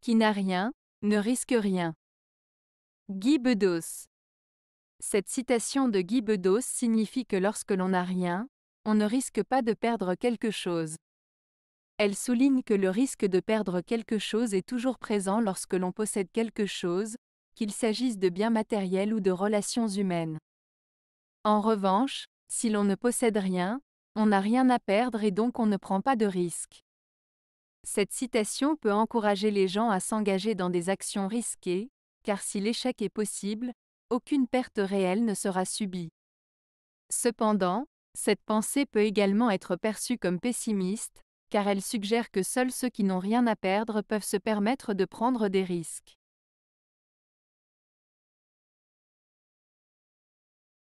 Qui n'a rien, ne risque rien. Guy Bedos. Cette citation de Guy Bedos signifie que lorsque l'on n'a rien, on ne risque pas de perdre quelque chose. Elle souligne que le risque de perdre quelque chose est toujours présent lorsque l'on possède quelque chose, qu'il s'agisse de biens matériels ou de relations humaines. En revanche, si l'on ne possède rien, on n'a rien à perdre et donc on ne prend pas de risque. Cette citation peut encourager les gens à s'engager dans des actions risquées, car si l'échec est possible, aucune perte réelle ne sera subie. Cependant, cette pensée peut également être perçue comme pessimiste, car elle suggère que seuls ceux qui n'ont rien à perdre peuvent se permettre de prendre des risques.